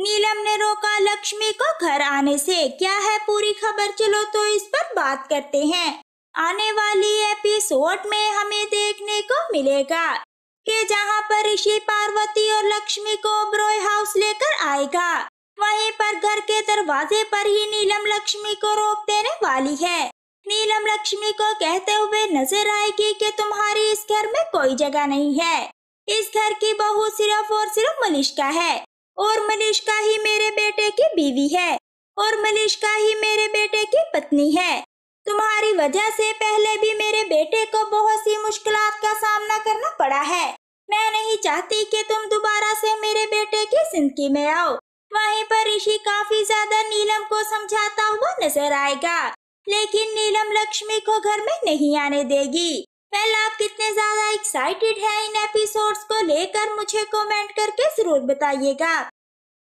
नीलम ने रोका लक्ष्मी को घर आने से क्या है पूरी खबर चलो तो इस पर बात करते हैं आने वाली एपिसोड में हमें देखने को मिलेगा कि जहाँ पर ऋषि पार्वती और लक्ष्मी को ब्रोय हाउस लेकर आएगा वहीं पर घर के दरवाजे पर ही नीलम लक्ष्मी को रोक देने वाली है नीलम लक्ष्मी को कहते हुए नजर आएगी कि तुम्हारी इस घर में कोई जगह नहीं है इस घर की बहू सिर्फ और सिर्फ मलिश्का है और मलिश्का ही मेरे बेटे की बीवी है और मलिश्का ही मेरे बेटे की पत्नी है तुम्हारी वजह से पहले भी मेरे बेटे को बहुत सी मुश्किल का सामना करना पड़ा है मैं नहीं चाहती कि तुम दोबारा से मेरे बेटे की जिंदगी में आओ वहीं पर ऋषि काफी ज्यादा नीलम को समझाता हुआ नजर आएगा लेकिन नीलम लक्ष्मी को घर में नहीं आने देगी पहले आप कितने ज्यादा एक्साइटेड है इन एपिसोड्स को लेकर मुझे कमेंट करके जरूर बताइएगा